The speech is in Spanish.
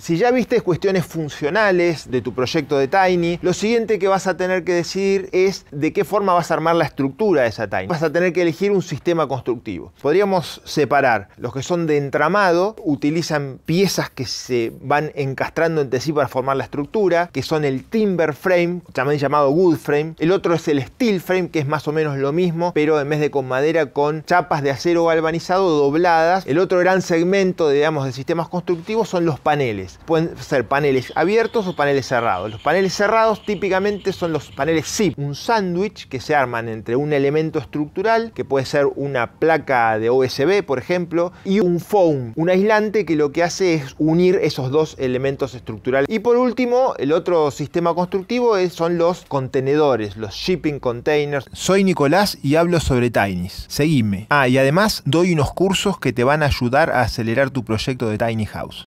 Si ya viste cuestiones funcionales de tu proyecto de Tiny, lo siguiente que vas a tener que decidir es de qué forma vas a armar la estructura de esa Tiny. Vas a tener que elegir un sistema constructivo. Podríamos separar los que son de entramado, utilizan piezas que se van encastrando entre sí para formar la estructura, que son el timber frame, también llamado wood frame. El otro es el steel frame, que es más o menos lo mismo, pero en vez de con madera, con chapas de acero galvanizado dobladas. El otro gran segmento, digamos, de sistemas constructivos son los paneles. Pueden ser paneles abiertos o paneles cerrados. Los paneles cerrados típicamente son los paneles zip, un sándwich que se arman entre un elemento estructural, que puede ser una placa de USB por ejemplo, y un foam, un aislante que lo que hace es unir esos dos elementos estructurales. Y por último, el otro sistema constructivo son los contenedores, los shipping containers. Soy Nicolás y hablo sobre Tiny's, Seguime. Ah, y además doy unos cursos que te van a ayudar a acelerar tu proyecto de Tiny House.